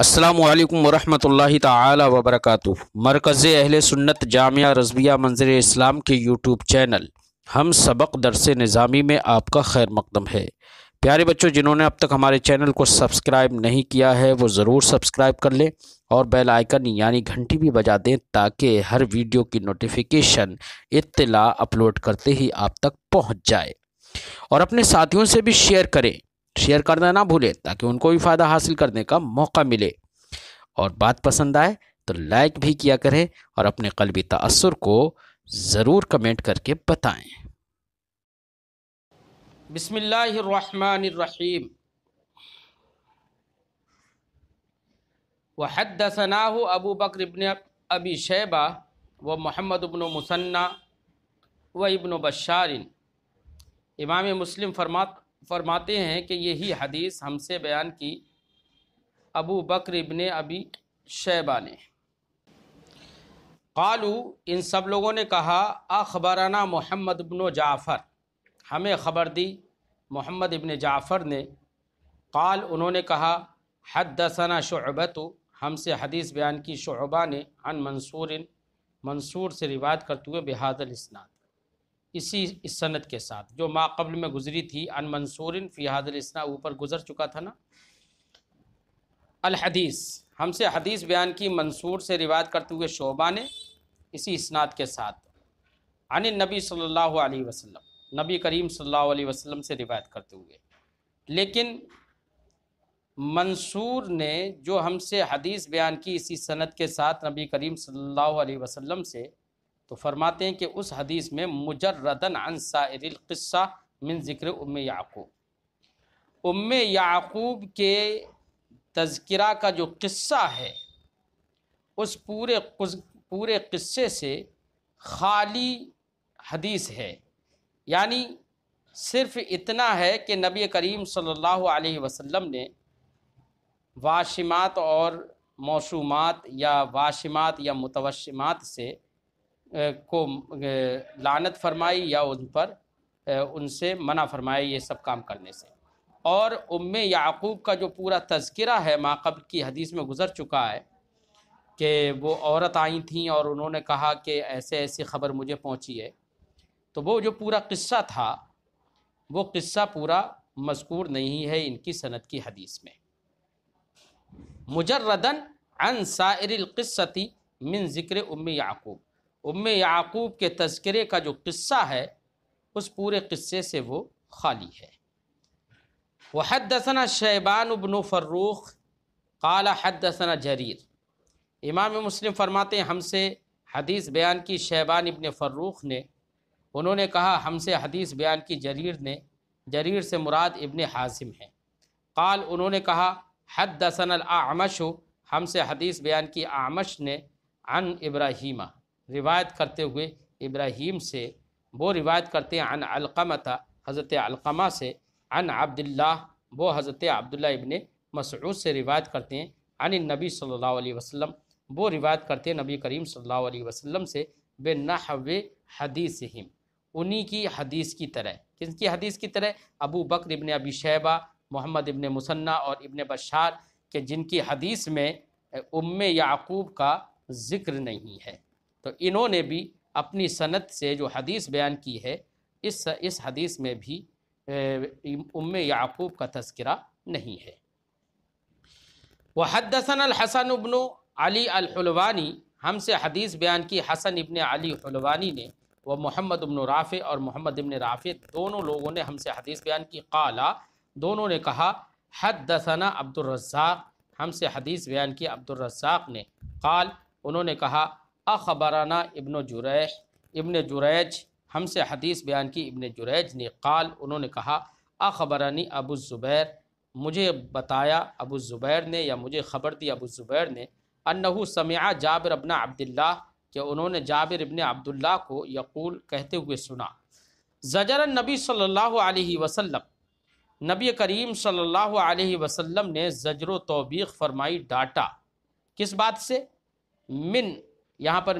अस्सलाम वालेकुम तबरक मरकज़ अहल सुन्नत जामिया रजबिया मंज़र इस्लाम के यूट्यूब चैनल हम सबक दरस निज़ामी में आपका खैर मकदम है प्यारे बच्चों जिन्होंने अब तक हमारे चैनल को सब्सक्राइब नहीं किया है वो ज़रूर सब्सक्राइब कर लें और बेल आइकन यानी घंटी भी बजा दें ताकि हर वीडियो की नोटिफिकेशन इत्तला अपलोड करते ही आप तक पहुँच जाए और अपने साथियों से भी शेयर करें शेयर करना ना भूलें ताकि उनको भी फ़ायदा हासिल करने का मौका मिले और बात पसंद आए तो लाइक भी किया करें और अपने कलबी तसर को ज़रूर कमेंट करके बताएं बसमीम वहद सनाह अबू बकर इबन अबी शैबा व मोहम्मद अबन मुसन्ना व इबन बशारिन इमाम मुस्लिम फरमा फरमाते हैं कि यही हदीस हमसे बयान की अबू बकर इबन अबी शैबा ने कालू इन सब लोगों ने कहा अखबराना मोहम्मद इबन जाफ़र हमें ख़बर दी मोहम्मद इबन जाफ़र ने काल उन्होंने कहा हद दसना शबत हमसे हदीस बयान की शोबा ने अन मंसूर मंसूर से रिवायत करते हुए बेहद इसनाद इसी इस सनत के साथ जो कबल में गुजरी थी अन मंसूरिन फ़ी इसना ऊपर गुजर चुका था ना हदीस हमसे हदीस बयान की मंसूर से रिवायत करते हुए शोबा ने इसी इसनाद के साथ अन नबी सल्लल्लाहु अलैहि वसल्लम नबी करीम सल्लल्लाहु अलैहि वसल्लम से रिवायत करते हुए लेकिन मंसूर ने जो हमसे हदीस बयान की इसी सनत के साथ नबी करीम सल्लल्लाहु अलैहि वसल्लम से तो फरमाते हैं कि उस हदीस में मुजरदन अनसारक़स्सा मिन ज़िक्र उम याकूब उम याकूब के तज़किरा का जो किस्सा है उस पूरे पूरे किस्से से खाली हदीस है यानी सिर्फ इतना है कि नबी करीम सल्लल्लाहु अलैहि वसल्लम ने वाशिमात और मौसूमात या वाशिमात या मुतवशिमात से को लानत फरमाई या उन पर उनसे मना फरमाए ये सब काम करने से और उम याकूब का जो पूरा तस्करा है माकब की हदीस में गुज़र चुका है कि वो औरत आई थी और उन्होंने कहा कि ऐसे ऐसी ख़बर मुझे पहुंची है तो वो जो पूरा किस्सा था वो किस्सा पूरा मजकूर नहीं है इनकी सनत की हदीस में मुजर्रदन अन साइर मिन ज़िक्र उम याकूब उम याकूब के तस्करे का जो किस्सा है उस पूरे किस्से से वो खाली है वह हदसना शैबान उबन फ़र्रूख काला हदसना जरीर इमाम मुस्लिम फरमाते हैं हमसे हदीस बयान की शैबान इबन फ़र्रूख ने उन्होंने कहा हमसे हदीस बयान की जरीर ने जरीर से मुराद इबन हाजिम है काल उन्होंने कहा हद दसन आमश हमसे हदीस बयान की आमश ने अन इब्राहिमा रिवायत करते हुए इब्राहीम से वो रिवायत करते हैं अन अलकमता हज़रत अलकमा से अन अब्दुल्ला वो हज़रत अब्दुल्ला इबन मसूद से रिवायत करते हैं अन नबी सल्लल्लाहु अलैहि वसल्लम वो रिवायत करते हैं नबी करीम सल्लल्लाहु अलैहि वसल्लम से बेनहव हदीस हिम उन्हीं की हदीस की तरह किसकी हदीस की तरह अबू बकर इब्ने अबी शैबा मोहम्मद इबन मुसन्ना और इबन बशार के जिनकी हदीस में उम याकूब का ज़िक्र नहीं है तो इन्होंने भी अपनी सनत से जो हदीस बयान की है इस इस हदीस में भी उम याकूब का तस्करा नहीं है वह हदसन हसन इबन अली अलवानी हमसे हदीस बयान की हसन इबन अली हलवानी ने व मोहम्मद इबन राफ़े और मोहम्मद इबन राफ़े दोनों लोगों ने हमसे हदीस बयान की काला दोनों ने कहा हद दसना अब्दुलरज़ाक हमसे हदीस बयान की अब्दुलरज़ाक ने काल उन्होंने कहा अखबराना इब्न जुरैश इब्न जुरैज हमसे हदीस बयान की इब्न जुरैज ने कल उन्होंने कहा अखबरानी अबू ज़ुबैर मुझे बताया अबू ज़ुबैर ने या मुझे ख़बर दी अबू ज़ुबैर ने अन्नहू समिया जाबिर अबना अब्दुल्ला कि उन्होंने जाबिर इबन अब्दुल्ला को यकूल कहते हुए सुना जजर नबी सल्लल्लाहु अलैहि वसल्लम नबी करीम सल्लल्लाहु अलैहि वसल्लम ने जजर तोबीक फरमाई डाटा किस बात से मिन यहाँ पर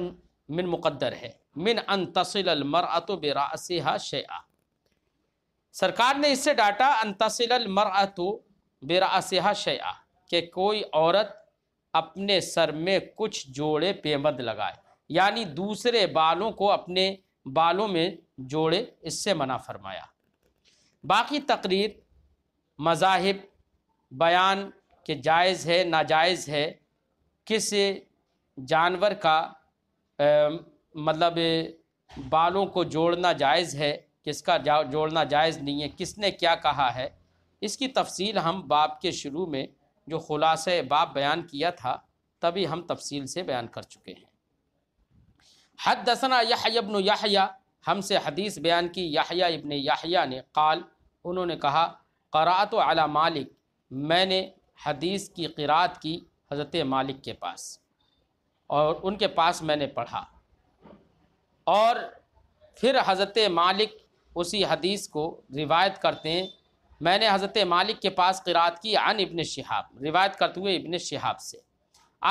मिन मुकद्दर है मिन अन तसिल मरअत शे आ सरकार ने इससे डाटा अन तसिल मरअत शे आ कि कोई औरत अपने सर में कुछ जोड़े पेमद लगाए यानी दूसरे बालों को अपने बालों में जोड़े इससे मना फरमाया बाकी तकरीर मजाहब बयान के जायज़ है नाजायज़ है किस जानवर का आ, मतलब बालों को जोड़ना जायज़ है किसका जा, जोड़ना जायज़ नहीं है किसने क्या कहा है इसकी तफसील हम बाप के शुरू में जो खुलास बाप बयान किया था तभी हम तफसील से बयान कर चुके हैं हद दसना याबन याहिया हमसे हदीस बयान की याहिया इबन याहिया ने कल उन्होंने कहा करात अला मालिक मैंने हदीस की किरात की हज़रत मालिक के पास और उनके पास मैंने पढ़ा और फिर हज़रत मालिक उसी हदीस को रिवायत करते हैं मैंने हज़रत मालिक के पास किरात की अन इबन शहाब रिवायत करते हुए इबन शहाब से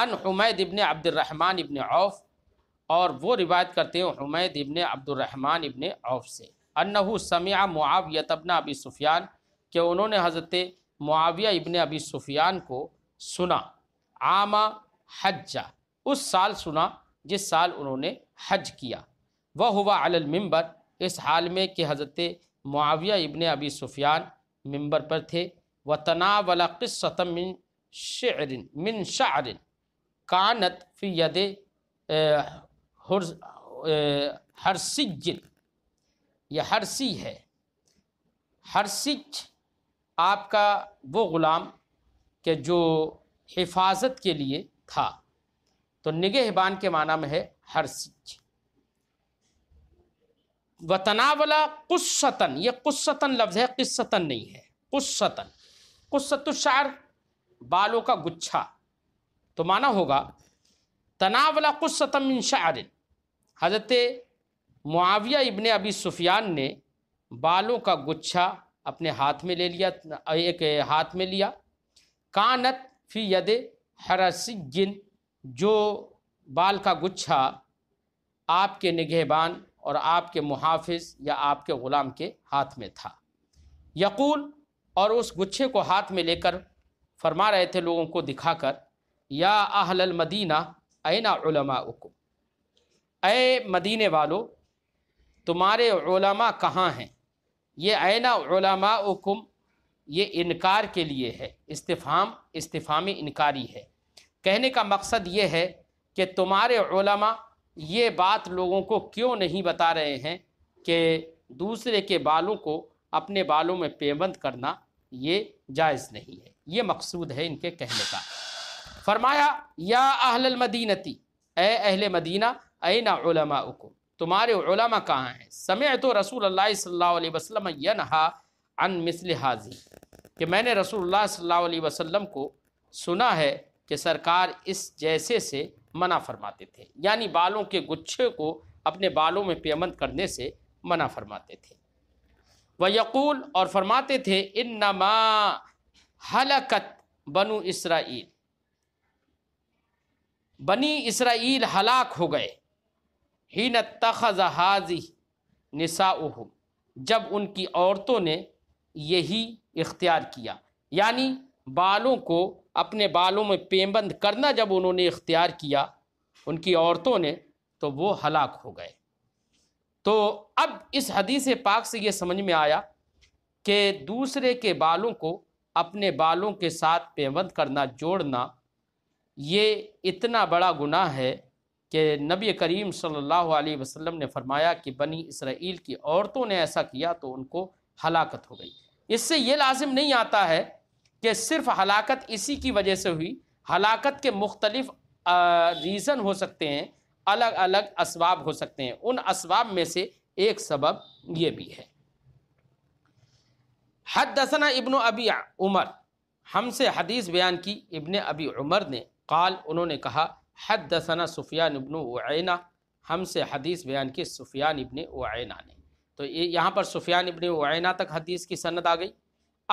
अन हमैद इबन अब्दुलरहमान इबन औफ और वो रिवायत करते हैं हमैद इबन अब्दुलरहमान इबन औफ से अनहू समिया मुआविया तबना अबी सुफियान के उन्होंने हज़रत मुआविया इबन अबी सुफियान को सुना आमा हज्जा उस साल सुना जिस साल उन्होंने हज किया वह हुआ अलल मिंबर इस हाल में कि हज़रत मुआविया इबन अबी सुफियान मिंबर पर थे व तनावला किस्सतम मिन शरिन मिन शारिन कानत फी यद हरसिजन यह हरसी है हरसिज आपका वो ग़ुलाम के जो हिफाजत के लिए था तो निगेहबान के माना में है हर चीज वतनावला कुस्सतन ये कुस्सतन लफ्ज़ है किस्सतन नहीं है कुस्सतन कुस्सतुशार बालों का गुच्छा तो माना होगा तनावला कुस्सतम इन हज़रत मुआविया इबन अबी सुफियान ने बालों का गुच्छा अपने हाथ में ले लिया एक हाथ में लिया कानत फी यद हरसिन जो बाल का गुच्छा आपके निगहबान और आपके मुहाफ़ या आपके ग़ुलाम के हाथ में था यकूल और उस गुच्छे को हाथ में लेकर फरमा रहे थे लोगों को दिखाकर या अहल मदीना ऐना उलमाकुम ए मदीने वालो तुम्हारे उलमा कहाँ हैं ये ऐना उकुम ये इनकार के लिए है इस्तेफ़ाम इस्तेफ़ामी इनकारी है कहने का मकसद ये है कि तुम्हारे ये बात लोगों को क्यों नहीं बता रहे हैं कि दूसरे के बालों को अपने बालों में पेबंद करना ये जायज़ नहीं है ये मकसूद है इनके कहने का फरमाया या अहल मदीनती ए अहल मदीना ए नामा उकुम तुम्हारे ओलमा कहाँ हैं समय तो रसूल अल्लाह वसलम यन हा अन मिसल हाजी कि मैंने रसूल सल्लल्लाहु अलैहि वसल्लम को सुना है कि सरकार इस जैसे से मना फरमाते थे यानी बालों के गुच्छे को अपने बालों में पेमंद करने से मना फरमाते थे व यकूल और फरमाते थे इन नमा हलकत बनु इसराइल बनी इसराइल हलाक हो गए ही न तखजहाजी निसाउहम जब उनकी औरतों ने यही इख्तियार किया यानी बालों को अपने बालों में पेमबंद करना जब उन्होंने इख्तियार किया उनकी औरतों ने तो वो हलाक हो गए तो अब इस हदीस पाक से ये समझ में आया कि दूसरे के बालों को अपने बालों के साथ पेबंद करना जोड़ना ये इतना बड़ा गुनाह है कि नबी करीम सल्लल्लाहु अलैहि वसल्लम ने फरमाया कि बनी इसराइल की औरतों ने ऐसा किया तो उनको हलाकत हो गई इससे ये लाजिम नहीं आता है कि सिर्फ हलाकत इसी की वजह से हुई हलाकत के मुख्तलिफ रीज़न हो सकते हैं अलग अलग इसबाब हो सकते हैं उन इसबाब में से एक सबब ये भी है हद दसना इबन अबी उमर हमसे हदीस बयान की इबन अबी उमर ने काल उन्होंने कहा हद दसना सुफियान इबन वैना हमसे हदीस बयान की सुफियान इबन वैना ने तो ये यहाँ पर सुफियान इबन वैना तक हदीस की सनद आ गई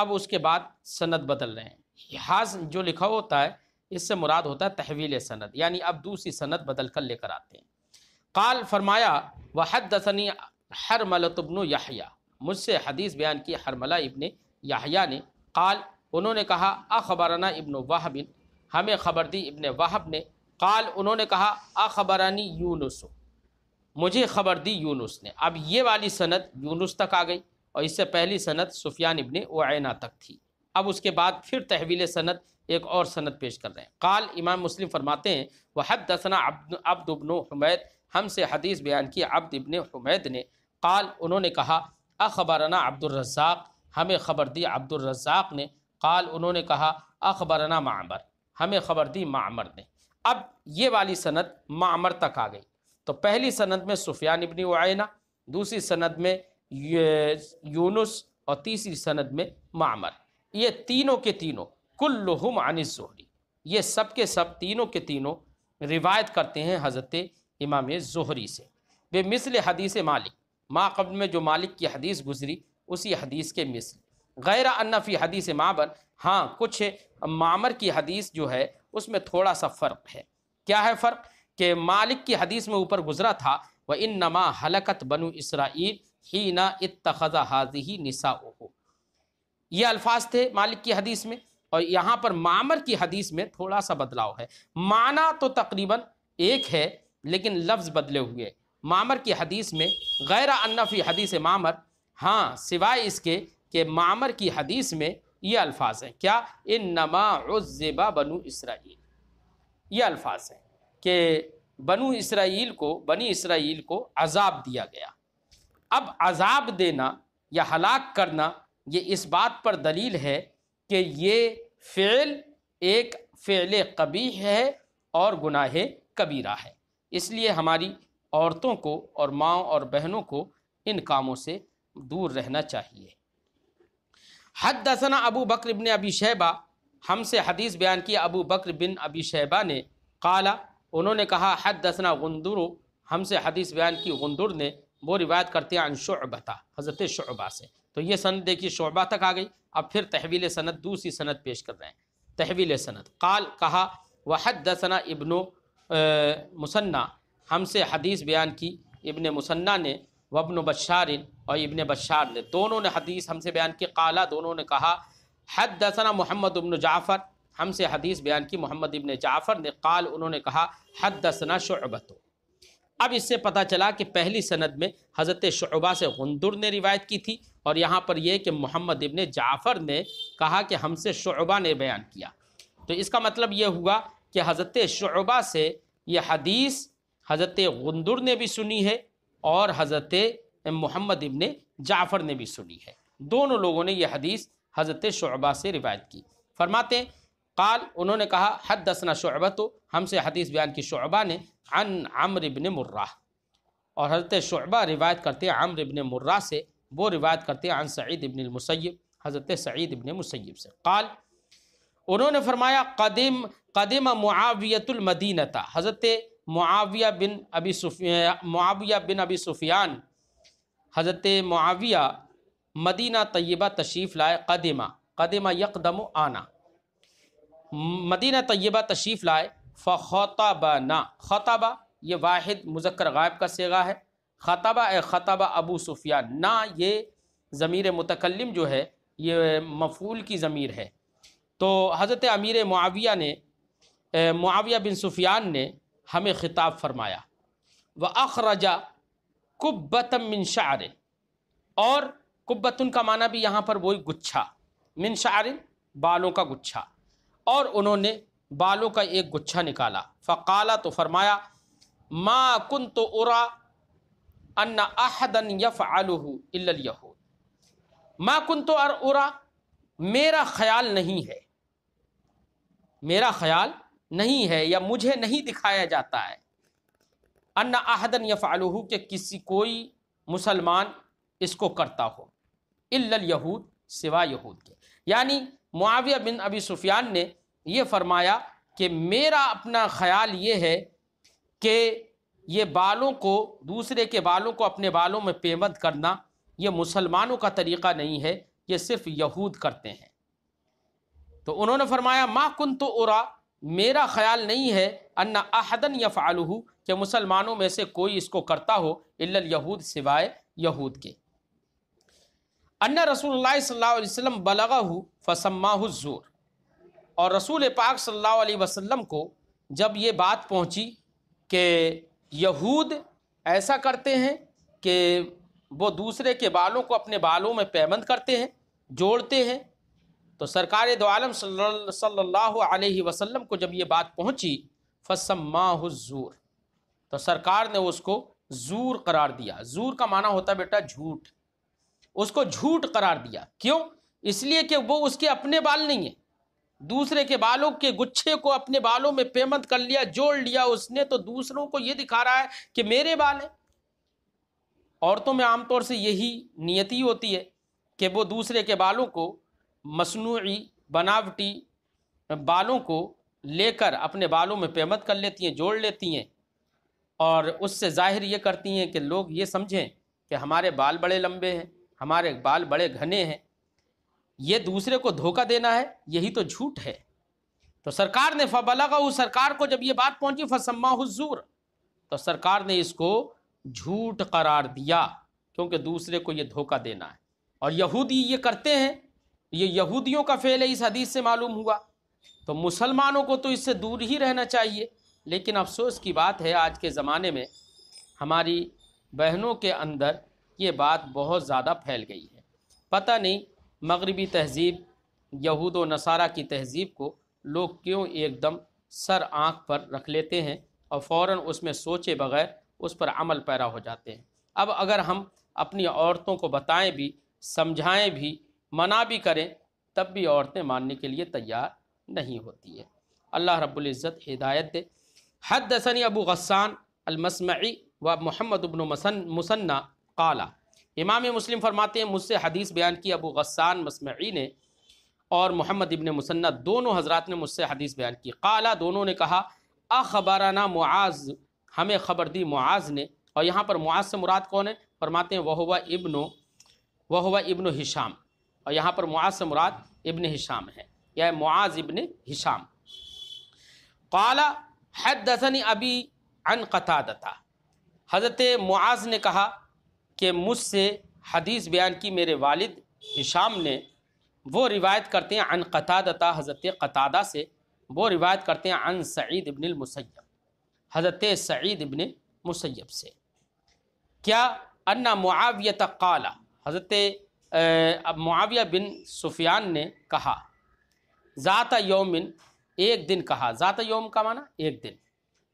अब उसके बाद सनद बदल रहे हैं हाज जो लिखा होता है इससे मुराद होता है तहवील सनद यानी अब दूसरी सनद बदल कर लेकर आते हैं काल फरमाया वहद दसनी हर मलतबन याहिया मुझसे हदीस बयान की हरमला इबन याहिया ने काल उन्होंने कहा अखबराना इबन वाहबिन हमें खबर दी इबन वाहब ने काल उन्होंने कहा अखबरानी यूनुस मुझे खबर दी यूनुस ने अब ये वाली सनद यूनुस तक आ गई और इससे पहली सनत सुफियान इबन वना तक थी अब उसके बाद फिर तहवील सनत एक और सनत पेश कर रहे हैं काल इमाम मुस्लिम फरमाते हैं वह हद दसना अब्द इबन हम हमसे हदीस बयान की अब्द इबन हुमैद ने काल उन्होंने कहा अखबरना अब्दुलरजाक हमें खबर दी अब्दुलरजाक ने काल उन्होंने कहा अखबरना मामर हमें खबर दी मामर ने अब ये वाली सनत मामर तक आ गई तो पहली सनत में सुफियान इबनी वायना दूसरी सनत में यूनुस और तीसरी सनद में मामर ये तीनों के तीनों कुल्लुहुम अनिस जोहरी ये सब के सब तीनों के तीनों रिवायत करते हैं हज़रत इमाम जोहरी से वे मिसल हदीस मालिक माँ कब्ल में जो मालिक की हदीस गुजरी उसी हदीस के मिसल गैर अनफी हदीस मामर हाँ कुछ मामर की हदीस जो है उसमें थोड़ा सा फ़र्क है क्या है फ़र्क कि मालिक की हदीस में ऊपर गुजरा था व इन नमा हलकत बनु इसराइल ही ना इतखज़ा हाजी ही निसा ओहो ये अल्फाज थे मालिक की हदीस में और यहाँ पर मामर की हदीस में थोड़ा सा बदलाव है माना तो तकरीबन एक है लेकिन लफ्ज़ बदले हुए मामर की हदीस में गैर अनफी हदीस मामर हाँ सिवाय इसके कि मामर की हदीस में ये अल्फाज हैं क्या इन नमाज़बा बनु इसराइल ये अल्फाज हैं कि बनु इसराइल को बनी इसराइल को अजाब दिया गया अब अजाब देना या हलाक करना ये इस बात पर दलील है कि ये फ़ेल एक फ़ेल कबी है और गुनाह कबीरा है इसलिए हमारी औरतों को और माओ और बहनों को इन कामों से दूर रहना चाहिए हद दसना अबू बकर बिन अबी शैबा हमसे हदीस बयान किया अबू बकर बिन अबी शैबा ने काला उन्होंने कहा हद दसना गुंदुर हमसे हदीस बयान की गंदुर ने वो रिवायत करते हैं अनशुबा हज़रत शुबा से तो ये सनत देखिए शोबा तक आ गई अब फिर तहवील सनत दूसरी सनत पेश कर रहे हैं तहवील सनत काल कहा वहद दसना इब्नो मुसन्ना हमसे हदीस बयान की इबन मुसन्ना ने वबन बशारिन और इबन बशार ने दोनों ने हदीस हमसे बयान की काला दोनों ने कहा हद दसना मोहम्मद इब्न जाफ़र हमसे हदीस बयान की मोहम्मद इबन जाफ़र ने काल उन्होंने कहा हद दसना शुबतो अब इससे पता चला कि पहली सनद में हज़रत शुबा से गुंदुर ने रिवायत की थी और यहाँ पर यह कि मोहम्मद इबन जाफ़र ने कहा कि हमसे शुबा ने बयान किया तो इसका मतलब ये हुआ कि हज़रत शुबा से यह हदीस हज़रत गुंदुर ने भी सुनी है और हज़रत मोहम्मद इबन जाफ़र ने भी सुनी है दोनों लोगों ने यह हदीस हज़रत शुबा से रिवायत की फरमाते काल उन्होंने कहा हद दसना शुबा तो हमसे हदीस बयान की शुबा ने अन आम्र इबन मुर्रा और हज़रत शुबा रिवायत करते हैं आम्र इबन मुर्रा से वो रिवायत करते हैं अन सईद इबन मुसैब हज़रत सईद इबन मुसैब से काल उन्होंने फरमाया कदम कदम मुआवियतुलमदीनता हज़रत मुआविया बिन अबी मुआविया बिन अबी सुफियान हज़रत मुआविया मदीना तय्यबा तशरीफ़ लाए कदमा कदमा यकदम आना मदीना तय्यबा तशरीफ़ लाए फ़ौताबा ना खताबा ये वाहिद मुजक्र गायब का सेगा है ख़ाबा ए ख़ाबा अबू सूफिया ना ये ज़मीर मतकलम जो है ये मफूल की ज़मीर है तो हज़रत अमीर मुआविया ने मुआविया बिन सूफियान ने हमें ख़िताब फरमाया व अखराजा कुब्बतम मिन शार और कुब्बतन का माना भी यहाँ पर वही गुच्छा मिन शारिन बालों का गुच्छा और उन्होंने बालों का एक गुच्छा निकाला फ़काला तो फरमाया मा कन तो उरा अन्ना अहदन यफ़ आलू यहूद मा कन तो अर उरा मेरा ख्याल नहीं है मेरा ख्याल नहीं है या मुझे नहीं दिखाया जाता है अन्ना आहदन आलू के किसी कोई मुसलमान इसको करता हो इल्ल यहूद सिवा यहूद के यानी मुआविया बिन अबी सुफियान ने ये फरमाया कि मेरा अपना ख्याल ये है कि ये बालों को दूसरे के बालों को अपने बालों में पेमंद करना ये मुसलमानों का तरीक़ा नहीं है ये सिर्फ यहूद करते हैं तो उन्होंने फरमाया माँ कन तो उरा मेरा ख्याल नहीं है अन्ना अहदन या फ़ालू कि मुसलमानों में से कोई इसको करता हो इल्ल यहूद सिवाय यहूद के अन्ना रसूल अलैहि वसल्लम बलगा फ़सम्मा ज़ोर और रसूल पाक सल्लल्लाहु अलैहि वसल्लम को जब ये बात पहुंची कि यहूद ऐसा करते हैं कि वो दूसरे के बालों को अपने बालों में पैबंद करते हैं जोड़ते हैं तो सरकार दो सल्लल्लाहु अलैहि वसल्लम को जब ये बात पहुंची जूर तो सरकार ने उसको जूर करार दिया जूर का माना होता बेटा झूठ उसको झूठ करार दिया क्यों इसलिए कि वो उसके अपने बाल नहीं है दूसरे के बालों के गुच्छे को अपने बालों में पेमंत कर लिया जोड़ लिया उसने तो दूसरों को यह दिखा रहा है कि मेरे बाल हैं औरतों में आमतौर से यही नियति होती है कि वो दूसरे के बालों को मसनू बनावटी बालों को लेकर अपने बालों में पेमंत कर लेती हैं जोड़ लेती हैं और उससे जाहिर ये करती हैं कि लोग ये समझें कि हमारे बाल बड़े लंबे हैं हमारे बाल बड़े घने हैं ये दूसरे को धोखा देना है यही तो झूठ है तो सरकार ने का उस सरकार को जब ये बात पहुंची फसम्मा हजूर तो सरकार ने इसको झूठ करार दिया क्योंकि दूसरे को ये धोखा देना है और यहूदी ये करते हैं ये यहूदियों का फेल है इस हदीस से मालूम हुआ तो मुसलमानों को तो इससे दूर ही रहना चाहिए लेकिन अफसोस की बात है आज के ज़माने में हमारी बहनों के अंदर ये बात बहुत ज़्यादा फैल गई है पता नहीं मगरबी तहजीब यहूद व नसारा की तहजीब को लोग क्यों एकदम सर आँख पर रख लेते हैं और फ़ौर उसमें सोचे बगैर उस पर अमल पैदा हो जाते हैं अब अगर हम अपनी औरतों को बताएँ भी समझाएँ भी मना भी करें तब भी औरतें मानने के लिए तैयार नहीं होती है अल्लाह रबुल्ज़त हिदायत दे हद दसनी अबू गस्सान अलमसमी व मोहम्मद उबन मुसन्ना काला इमाम मुस्लिम फरमाते हैं मुझसे हदीस बयान की अबू गस्सान मसमी ने और मोहम्मद इबन मुसन्ना दोनों हजरात ने मुझसे हदीस बयान की काला दोनों ने कहा अखबाराना मुआज हमें ख़बर दी मुआज ने और यहाँ पर मुआज से मुराद कौन है फरमाते हैं वह हुआ इब्न वह हुआ हिशाम और यहाँ पर मुआज से मुराद इब्न हिशाम है यह मुआज इबन हिशाम काला हद दसन अबी अन दता हज़रत मुआज ने कहा कि मुझसे हदीस बयान की मेरे वालिद हिशाम ने वो रिवायत करते हैं अन कतादा हज़रत कतादा से वो रिवायत करते हैं अन सईद इबन मुसैब हज़रत सईद इबन मुसैब से क्या अन्ना मुआवियत काला हज़रत मुआविया बिन सुफियान ने कहा ज़ात योमिन एक दिन कहा ज़ात योम का माना एक दिन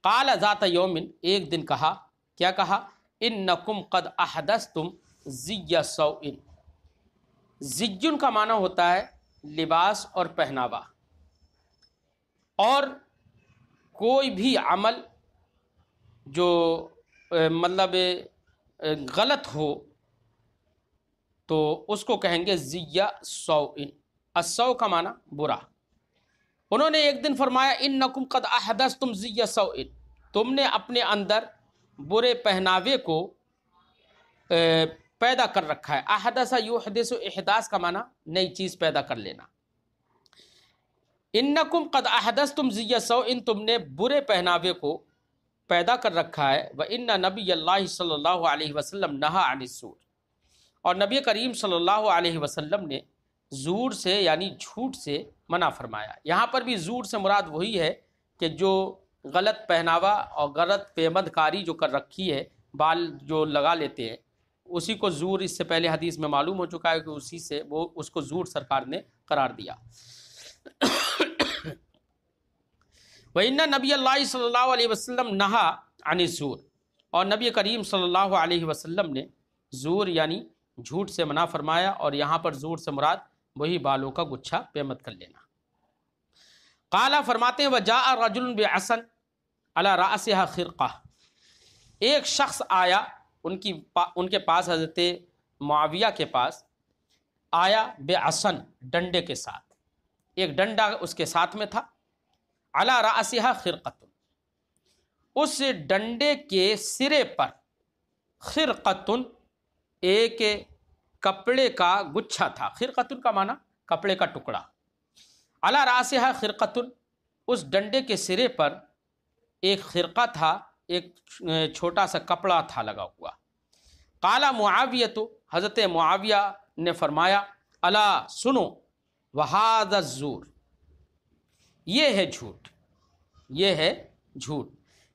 काला ज़ात योमिन एक दिन कहा क्या कहा इन नकुम कद अहदस तुम ज़िया इन का माना होता है लिबास और पहनावा और कोई भी अमल जो मतलब गलत हो तो उसको कहेंगे ज़िया सौ इन असौ का माना बुरा उन्होंने एक दिन फरमाया इन नकुम कद अहदस तुम ज़िया सौ इन तुमने अपने अंदर बुरे पहनावे को पैदा कर रखा है अहदसा हदस अहदास का माना नई चीज़ पैदा कर लेना इन्नकुम कद अहदस तुम जियसो इन तुमने बुरे पहनावे को पैदा कर रखा है व इन नबी अल्लाह सल्लल्लाहु अलैहि वसल्लम नहा अनसूर और नबी करीम सल्लल्लाहु अलैहि वसल्लम ने जूर से यानी झूठ से मना फरमाया यहाँ पर भी जूर से मुराद वही है कि जो गलत पहनावा और गलत पेमदकारी जो कर रखी है बाल जो लगा लेते हैं उसी को जूर इससे पहले हदीस में मालूम हो चुका है कि उसी से वो उसको जूर सरकार ने करार दिया वहीना नबी अल्लाह सल्लल्लाहु अलैहि वसल्लम नहा अनि जूर और नबी करीम सल्लल्लाहु अलैहि वसल्लम ने जूर यानी झूठ से मना फरमाया और यहाँ पर जूर से मुराद वही बालों का गुच्छा पेमत कर लेना काला फरमाते हैं वजा रजुल बेसन अला रास खिर एक शख्स आया उनकी पा, उनके पास हजरत माविया के पास आया बेअसन डंडे के साथ एक डंडा उसके साथ में था अला रासहा खिर उस डंडे के सिरे पर खिर एक कपड़े का गुच्छा था खिर का माना कपड़े का टुकड़ा अला रासहा खिर उस डंडे के सिरे पर एक ख़िरका था एक छोटा सा कपड़ा था लगा हुआ काला मुआविया तो हज़रत मुआविया ने फरमाया अला सुनो वहाद ज़ूर ये है झूठ ये है झूठ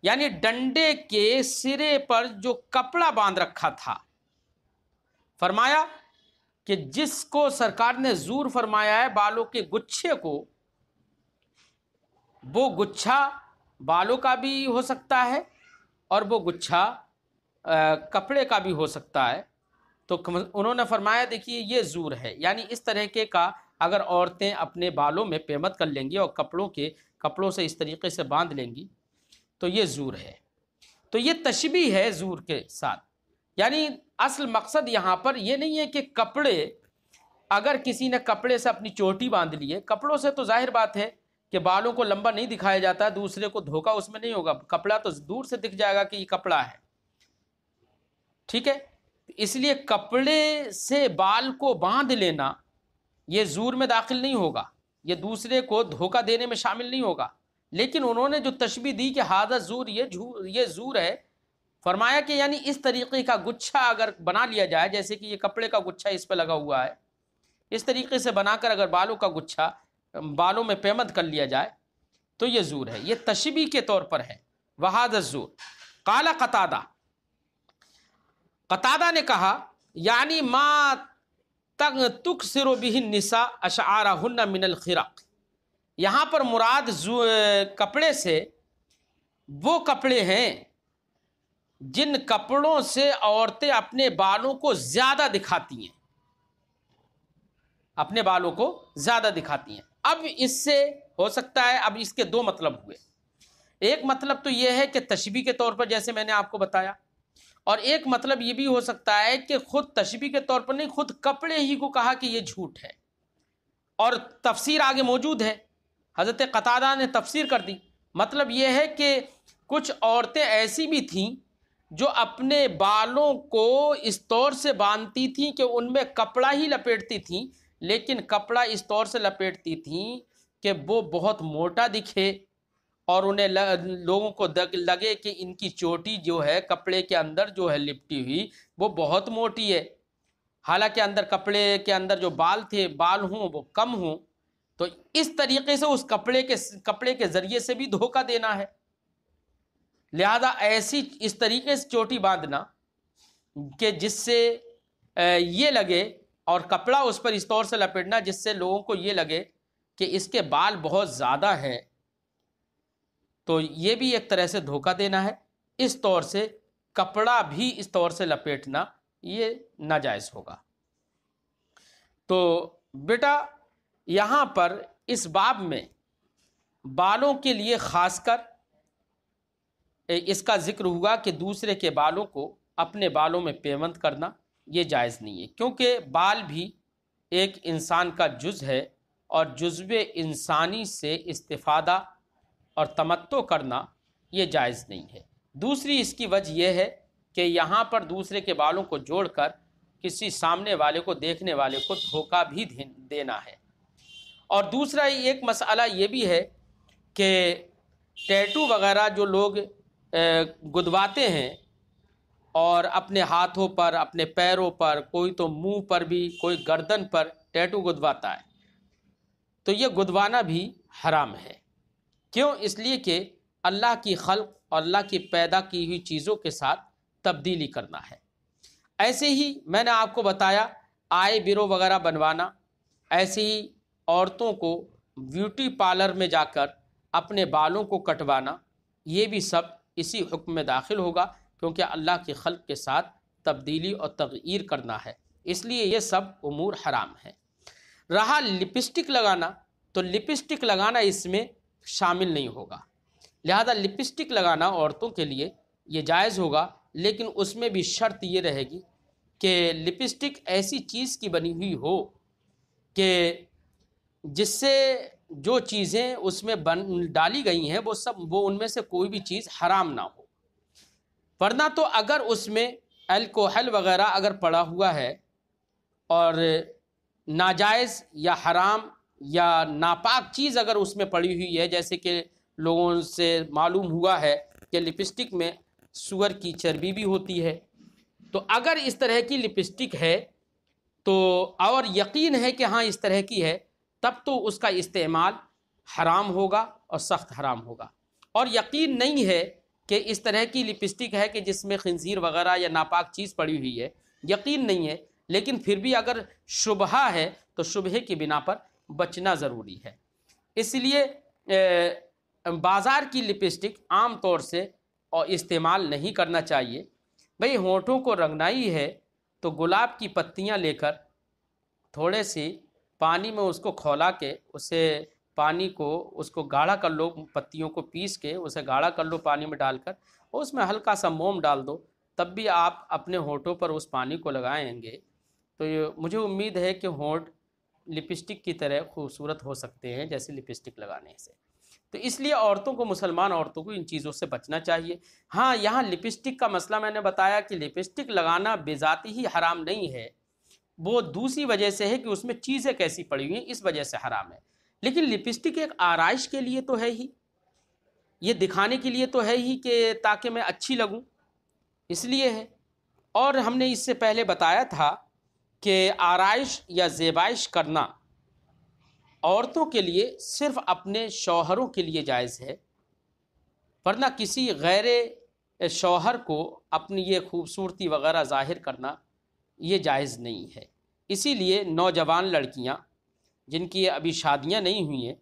यानी डंडे के सिरे पर जो कपड़ा बांध रखा था फरमाया कि जिसको सरकार ने जूर फरमाया है बालों के गुच्छे को वो गुच्छा बालों का भी हो सकता है और वो गुच्छा कपड़े का भी हो सकता है तो उन्होंने फरमाया देखिए ये जूर है यानी इस तरीके का अगर औरतें अपने बालों में पेमत कर लेंगी और कपड़ों के कपड़ों से इस तरीके से बांध लेंगी तो ये जूर है तो ये तशबी है जूर के साथ यानी असल मकसद यहाँ पर यह नहीं है कि कपड़े अगर किसी ने कपड़े से अपनी चोटी बांध लिए कपड़ों से तो जाहिर बात है कि बालों को लंबा नहीं दिखाया जाता है दूसरे को धोखा उसमें नहीं होगा कपड़ा तो दूर से दिख जाएगा कि ये कपड़ा है ठीक है इसलिए कपड़े से बाल को बांध लेना ये जूर में दाखिल नहीं होगा ये दूसरे को धोखा देने में शामिल नहीं होगा लेकिन उन्होंने जो तशबी दी कि हादसा जूर ये जूर ये जूर है फरमाया कि यानी इस तरीके का गुच्छा अगर बना लिया जाए जैसे कि ये कपड़े का गुच्छा इस पर लगा हुआ है इस तरीके से बनाकर अगर बालों का गुच्छा बालों में पेमद कर लिया जाए तो ये ज़ूर है ये तशबी के तौर पर है वहाद ज़ूर काला कतादा कतादा ने कहा यानी माँ तंग तुक सिरो बिहिन निसा अशारा हन्ना मिनल खिरक यहाँ पर मुराद कपड़े से वो कपड़े हैं जिन कपड़ों से औरतें अपने बालों को ज़्यादा दिखाती हैं अपने बालों को ज़्यादा दिखाती हैं अब इससे हो सकता है अब इसके दो मतलब हुए एक मतलब तो यह है कि तशबी के तौर पर जैसे मैंने आपको बताया और एक मतलब ये भी हो सकता है कि खुद तशबी के तौर पर नहीं खुद कपड़े ही को कहा कि ये झूठ है और तफसीर आगे मौजूद है हज़रत कतादा ने तफसीर कर दी मतलब ये है कि कुछ औरतें ऐसी भी थीं जो अपने बालों को इस तौर से बांधती थीं कि उनमें कपड़ा ही लपेटती थीं लेकिन कपड़ा इस तौर से लपेटती थी कि वो बहुत मोटा दिखे और उन्हें लोगों को लगे कि इनकी चोटी जो है कपड़े के अंदर जो है लिपटी हुई वो बहुत मोटी है हालांकि अंदर कपड़े के अंदर जो बाल थे बाल हों वो कम हों तो इस तरीके से उस कपड़े के कपड़े के ज़रिए से भी धोखा देना है लिहाजा ऐसी इस तरीके से चोटी बांधना कि जिससे ये लगे और कपड़ा उस पर इस तौर से लपेटना जिससे लोगों को ये लगे कि इसके बाल बहुत ज़्यादा हैं तो ये भी एक तरह से धोखा देना है इस तौर से कपड़ा भी इस तौर से लपेटना ये नाजायज़ होगा तो बेटा यहाँ पर इस बाब में बालों के लिए खासकर इसका जिक्र हुआ कि दूसरे के बालों को अपने बालों में पेमंत करना ये जायज़ नहीं है क्योंकि बाल भी एक इंसान का जुज़ है और जुज्व इंसानी से इस्तादा और तमत्तो करना ये जायज़ नहीं है दूसरी इसकी वजह यह है कि यहाँ पर दूसरे के बालों को जोड़कर किसी सामने वाले को देखने वाले को धोखा भी देना है और दूसरा एक मसला ये भी है कि टैटू वगैरह जो लोग गुदवाते हैं और अपने हाथों पर अपने पैरों पर कोई तो मुंह पर भी कोई गर्दन पर टैटू गुदवाता है तो ये गुदवाना भी हराम है क्यों इसलिए कि अल्लाह की खल्क और अल्लाह की पैदा की हुई चीज़ों के साथ तब्दीली करना है ऐसे ही मैंने आपको बताया आय बिरो वगैरह बनवाना ऐसे ही औरतों को ब्यूटी पार्लर में जाकर अपने बालों को कटवाना ये भी सब इसी हुक्म में दाखिल होगा क्योंकि अल्लाह के खल्क के साथ तब्दीली और तग़ीर करना है इसलिए ये सब उमूर हराम है रहा लिपस्टिक लगाना तो लिपस्टिक लगाना इसमें शामिल नहीं होगा लिहाजा लिपस्टिक लगाना औरतों के लिए ये जायज़ होगा लेकिन उसमें भी शर्त ये रहेगी कि लिपस्टिक ऐसी चीज़ की बनी हुई हो कि जिससे जो चीज़ें उसमें बन डाली गई हैं वो सब वो उनमें से कोई भी चीज़ हराम ना हो वरना तो अगर उसमें अल्कोहल वगैरह अगर पड़ा हुआ है और नाजायज़ या हराम या नापाक चीज़ अगर उसमें पड़ी हुई है जैसे कि लोगों से मालूम हुआ है कि लिपस्टिक में सुअर की चर्बी भी होती है तो अगर इस तरह की लिपस्टिक है तो और यकीन है कि हाँ इस तरह की है तब तो उसका इस्तेमाल हराम होगा और सख्त हराम होगा और यकीन नहीं है कि इस तरह की लिपस्टिक है कि जिसमें खंजीर वगैरह या नापाक चीज़ पड़ी हुई है यकीन नहीं है लेकिन फिर भी अगर शुबह है तो शुबहे की बिना पर बचना ज़रूरी है इसलिए बाज़ार की लिपस्टिक आम तौर से और इस्तेमाल नहीं करना चाहिए भाई होठों को रंगनाई है तो गुलाब की पत्तियां लेकर थोड़े सी पानी में उसको खोला के उसे पानी को उसको गाढ़ा कर लो पत्तियों को पीस के उसे गाढ़ा कर लो पानी में डालकर और उसमें हल्का सा मोम डाल दो तब भी आप अपने होठों पर उस पानी को लगाएंगे तो ये मुझे उम्मीद है कि होठ लिपस्टिक की तरह खूबसूरत हो सकते हैं जैसे लिपस्टिक लगाने से तो इसलिए औरतों को मुसलमान औरतों को इन चीज़ों से बचना चाहिए हाँ यहाँ लिपस्टिक का मसला मैंने बताया कि लिपस्टिक लगाना बेजाती ही हराम नहीं है वो दूसरी वजह से है कि उसमें चीज़ें कैसी पड़ी हुई हैं इस वजह से हराम है लेकिन लिपस्टिक एक आरइश के लिए तो है ही ये दिखाने के लिए तो है ही कि ताकि मैं अच्छी लगूं इसलिए है और हमने इससे पहले बताया था कि आरइश या जेबाइश करना औरतों के लिए सिर्फ अपने शौहरों के लिए जायज़ है वरना किसी गैर शौहर को अपनी ये खूबसूरती वगैरह ज़ाहिर करना ये जायज़ नहीं है इसीलिए नौजवान लड़कियां जिनकी अभी शादियां नहीं हुई हैं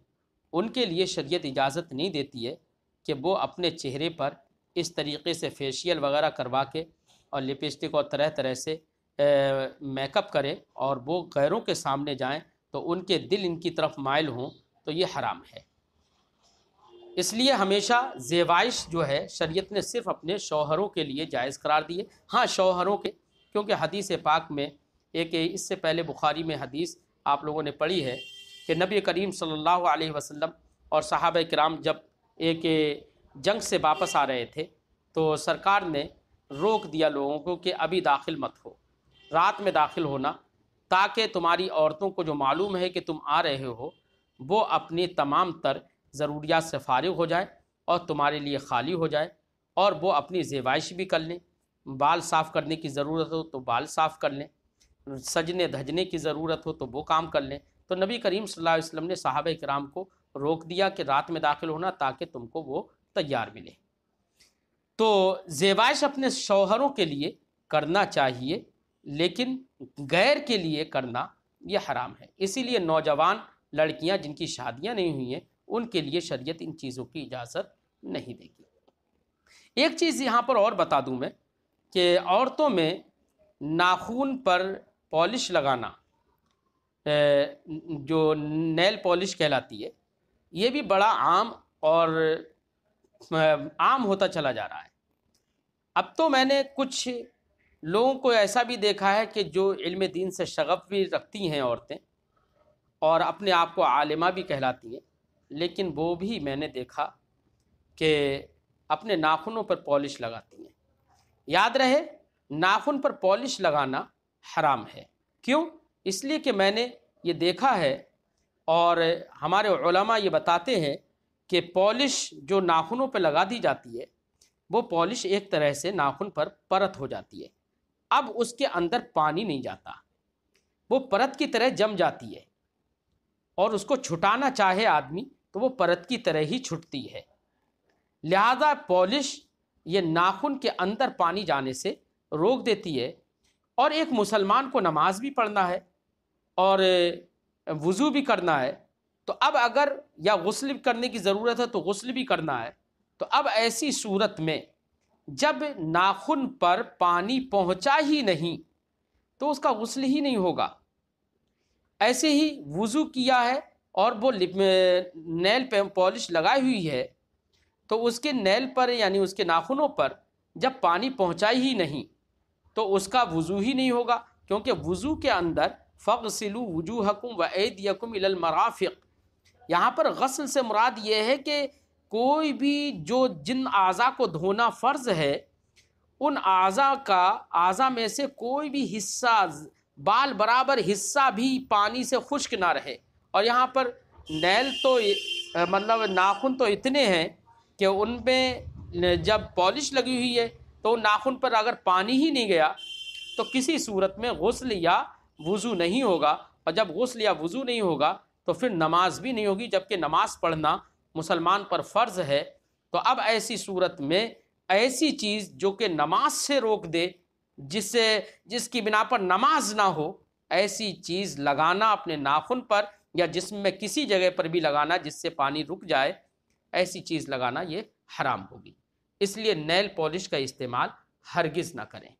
उनके लिए शरीयत इजाज़त नहीं देती है कि वो अपने चेहरे पर इस तरीके से फेशियल वगैरह करवा के और लिपस्टिक और तरह तरह से मेकअप करें और वो गैरों के सामने जाएं तो उनके दिल इनकी तरफ मायल हों तो ये हराम है इसलिए हमेशा जेवाइश जो है शरीयत ने सिर्फ अपने शौहरों के लिए जायज़ करार दिए हाँ शौहरों के क्योंकि हदीस पाक में एक इससे पहले बुखारी में हदीस आप लोगों ने पढ़ी है कि नबी करीम सल्लल्लाहु अलैहि वसल्लम और साहब कराम जब एक जंग से वापस आ रहे थे तो सरकार ने रोक दिया लोगों को कि अभी दाखिल मत हो रात में दाखिल होना ताकि तुम्हारी औरतों को जो मालूम है कि तुम आ रहे हो वो अपनी तमाम तर ज़रूरियात से फारिग हो जाए और तुम्हारे लिए खाली हो जाए और वो अपनी जेवाइश भी कर लें बाल साफ़ करने की ज़रूरत हो तो बाल साफ़ कर लें सजने धजने की ज़रूरत हो तो वो काम कर लें तो नबी करीम सल्लल्लाहु अलैहि वसल्लम ने साहब कराम को रोक दिया कि रात में दाखिल होना ताकि तुमको वो तैयार मिले तो जेबाइश अपने शौहरों के लिए करना चाहिए लेकिन गैर के लिए करना ये हराम है इसीलिए नौजवान लड़कियां जिनकी शादियां नहीं हुई हैं उनके लिए शरीयत इन चीज़ों की इजाज़त नहीं देगी एक चीज़ यहाँ पर और बता दूँ मैं कि औरतों में नाखून पर पॉलिश लगाना जो नेल पॉलिश कहलाती है ये भी बड़ा आम और आम होता चला जा रहा है अब तो मैंने कुछ लोगों को ऐसा भी देखा है कि जो इल्म दीन से शगफ़ भी रखती हैं औरतें और अपने आप को आलिमा भी कहलाती हैं लेकिन वो भी मैंने देखा कि अपने नाखूनों पर पॉलिश लगाती हैं याद रहे नाखून पर पॉलिश लगाना हराम है क्यों इसलिए कि मैंने ये देखा है और हमारे उलमा ये बताते हैं कि पॉलिश जो नाखूनों पर लगा दी जाती है वो पॉलिश एक तरह से नाखून पर परत हो जाती है अब उसके अंदर पानी नहीं जाता वो परत की तरह जम जाती है और उसको छुटाना चाहे आदमी तो वो परत की तरह ही छुटती है लिहाजा पॉलिश ये नाखून के अंदर पानी जाने से रोक देती है और एक मुसलमान को नमाज भी पढ़ना है और वज़ू भी करना है तो अब अगर या गसल करने की ज़रूरत है तो गसल भी करना है तो अब ऐसी सूरत में जब नाखून पर पानी पहुंचा ही नहीं तो उसका गसल ही नहीं होगा ऐसे ही वज़ू किया है और वो नेल पॉलिश लगाई हुई है तो उसके नेल पर यानी उसके नाखूनों पर जब पानी पहुँचाई ही नहीं तो उसका वज़ू ही नहीं होगा क्योंकि वज़ू के अंदर फ़ग सिलू वजू हकुम व ऐद यकुम मराफ़िक यहाँ पर गसल से मुराद ये है कि कोई भी जो जिन अज़ा को धोना फ़र्ज़ है उन अज़ा का अज़ा में से कोई भी हिस्सा बाल बराबर हिस्सा भी पानी से खुश्क ना रहे और यहाँ पर नैल तो मतलब नाखून तो इतने हैं कि उनमें जब पॉलिश लगी हुई है तो नाखून पर अगर पानी ही नहीं गया तो किसी सूरत में गसल या वज़ू नहीं होगा और जब गसल या वज़ू नहीं होगा तो फिर नमाज भी नहीं होगी जबकि नमाज पढ़ना मुसलमान पर फ़र्ज़ है तो अब ऐसी सूरत में ऐसी चीज़ जो कि नमाज से रोक दे जिससे जिसकी बिना पर नमाज ना हो ऐसी चीज़ लगाना अपने नाखून पर या जिसम में किसी जगह पर भी लगाना जिससे पानी रुक जाए ऐसी चीज़ लगाना ये हराम होगी इसलिए नेल पॉलिश का इस्तेमाल हरगिज़ ना करें